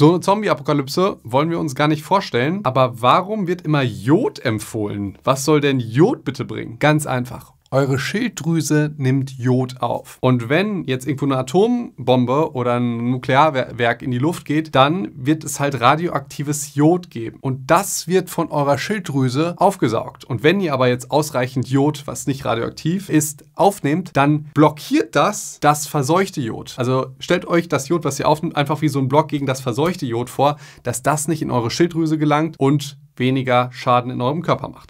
So eine Zombie-Apokalypse wollen wir uns gar nicht vorstellen. Aber warum wird immer Jod empfohlen? Was soll denn Jod bitte bringen? Ganz einfach. Eure Schilddrüse nimmt Jod auf. Und wenn jetzt irgendwo eine Atombombe oder ein Nuklearwerk in die Luft geht, dann wird es halt radioaktives Jod geben. Und das wird von eurer Schilddrüse aufgesaugt. Und wenn ihr aber jetzt ausreichend Jod, was nicht radioaktiv ist, aufnehmt, dann blockiert das das verseuchte Jod. Also stellt euch das Jod, was ihr aufnimmt, einfach wie so ein Block gegen das verseuchte Jod vor, dass das nicht in eure Schilddrüse gelangt und weniger Schaden in eurem Körper macht.